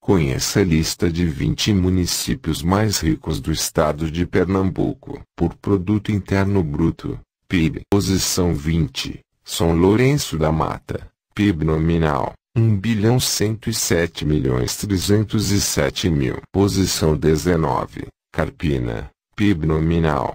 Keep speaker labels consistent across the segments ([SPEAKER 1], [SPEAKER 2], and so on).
[SPEAKER 1] Conheça a lista de 20 municípios mais ricos do estado de Pernambuco. Por Produto Interno Bruto, PIB. Posição 20, São Lourenço da Mata, PIB nominal. 1 bilhão 107 milhões 307 mil. Posição 19. Carpina. PIB nominal.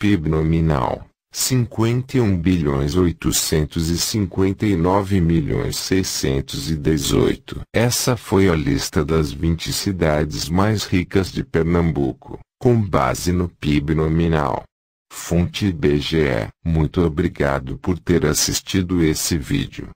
[SPEAKER 1] PIB nominal, 51 bilhões 859 milhões 618. Essa foi a lista das 20 cidades mais ricas de Pernambuco, com base no PIB nominal. Fonte IBGE. Muito obrigado por ter assistido esse vídeo.